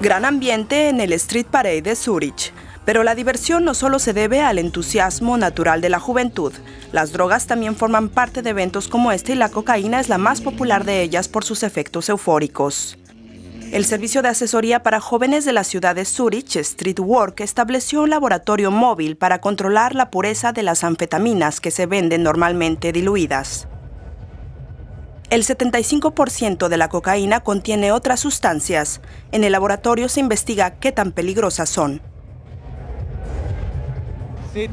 Gran ambiente en el Street Parade de Zurich. Pero la diversión no solo se debe al entusiasmo natural de la juventud. Las drogas también forman parte de eventos como este y la cocaína es la más popular de ellas por sus efectos eufóricos. El Servicio de Asesoría para Jóvenes de la ciudad de Zurich, Work, estableció un laboratorio móvil para controlar la pureza de las anfetaminas que se venden normalmente diluidas. El 75% de la cocaína contiene otras sustancias. En el laboratorio se investiga qué tan peligrosas son. Äh,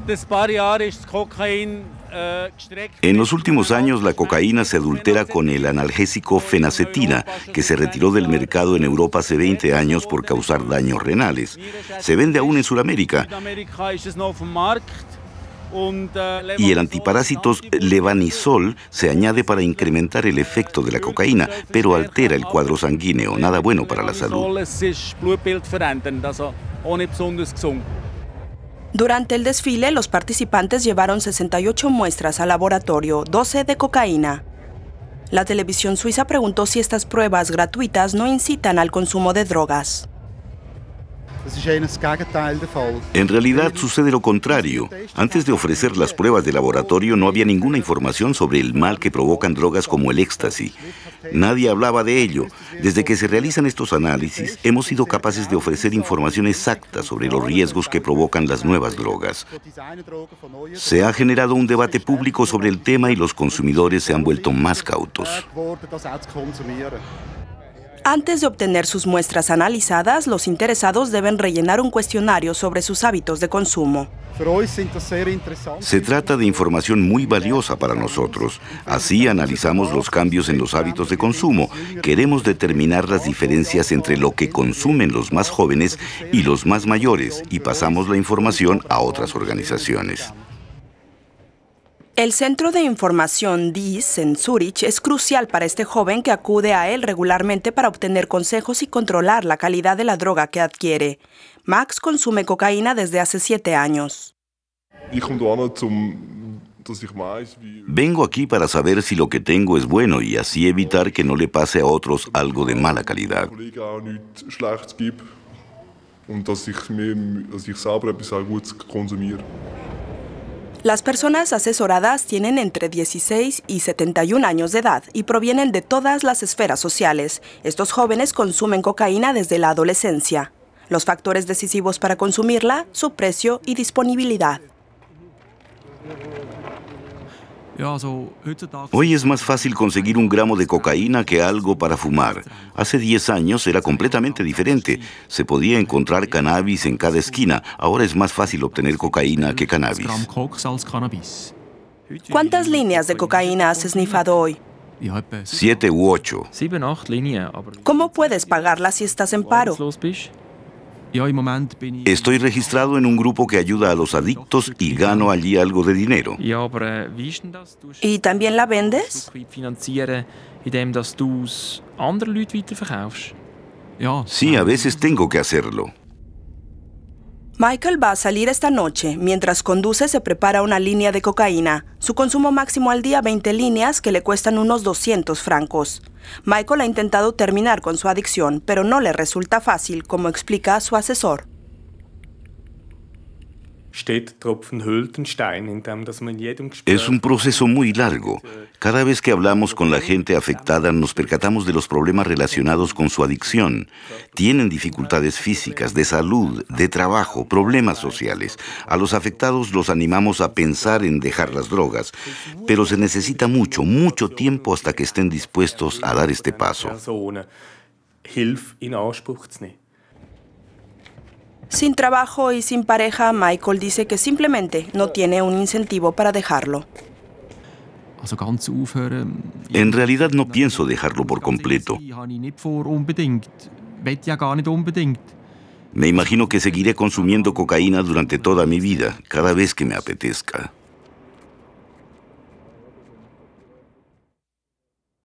en los últimos años la cocaína se adultera con el analgésico fenacetina, que se retiró del mercado en Europa hace 20 años por causar daños renales. Se vende aún en Sudamérica. Y el antiparásitos levanisol se añade para incrementar el efecto de la cocaína, pero altera el cuadro sanguíneo, nada bueno para la salud. Durante el desfile, los participantes llevaron 68 muestras al laboratorio, 12 de cocaína. La televisión suiza preguntó si estas pruebas gratuitas no incitan al consumo de drogas. En realidad sucede lo contrario. Antes de ofrecer las pruebas de laboratorio no había ninguna información sobre el mal que provocan drogas como el éxtasis. Nadie hablaba de ello. Desde que se realizan estos análisis, hemos sido capaces de ofrecer información exacta sobre los riesgos que provocan las nuevas drogas. Se ha generado un debate público sobre el tema y los consumidores se han vuelto más cautos. Antes de obtener sus muestras analizadas, los interesados deben rellenar un cuestionario sobre sus hábitos de consumo. Se trata de información muy valiosa para nosotros. Así analizamos los cambios en los hábitos de consumo. Queremos determinar las diferencias entre lo que consumen los más jóvenes y los más mayores y pasamos la información a otras organizaciones. El Centro de Información DIS en Zurich es crucial para este joven que acude a él regularmente para obtener consejos y controlar la calidad de la droga que adquiere. Max consume cocaína desde hace siete años. Vengo aquí para saber si lo que tengo es bueno y así evitar que no le pase a otros algo de mala calidad. Las personas asesoradas tienen entre 16 y 71 años de edad y provienen de todas las esferas sociales. Estos jóvenes consumen cocaína desde la adolescencia. Los factores decisivos para consumirla, su precio y disponibilidad. Hoy es más fácil conseguir un gramo de cocaína que algo para fumar. Hace 10 años era completamente diferente. Se podía encontrar cannabis en cada esquina. Ahora es más fácil obtener cocaína que cannabis. ¿Cuántas líneas de cocaína has esnifado hoy? Siete u ocho. ¿Cómo puedes pagarlas si estás en paro? Estoy registrado en un grupo que ayuda a los adictos y gano allí algo de dinero. ¿Y también la vendes? Sí, a veces tengo que hacerlo. Michael va a salir esta noche. Mientras conduce, se prepara una línea de cocaína. Su consumo máximo al día 20 líneas que le cuestan unos 200 francos. Michael ha intentado terminar con su adicción, pero no le resulta fácil, como explica su asesor. Es un proceso muy largo. Cada vez que hablamos con la gente afectada nos percatamos de los problemas relacionados con su adicción. Tienen dificultades físicas, de salud, de trabajo, problemas sociales. A los afectados los animamos a pensar en dejar las drogas, pero se necesita mucho, mucho tiempo hasta que estén dispuestos a dar este paso. Sin trabajo y sin pareja, Michael dice que simplemente no tiene un incentivo para dejarlo. En realidad no pienso dejarlo por completo. Me imagino que seguiré consumiendo cocaína durante toda mi vida, cada vez que me apetezca.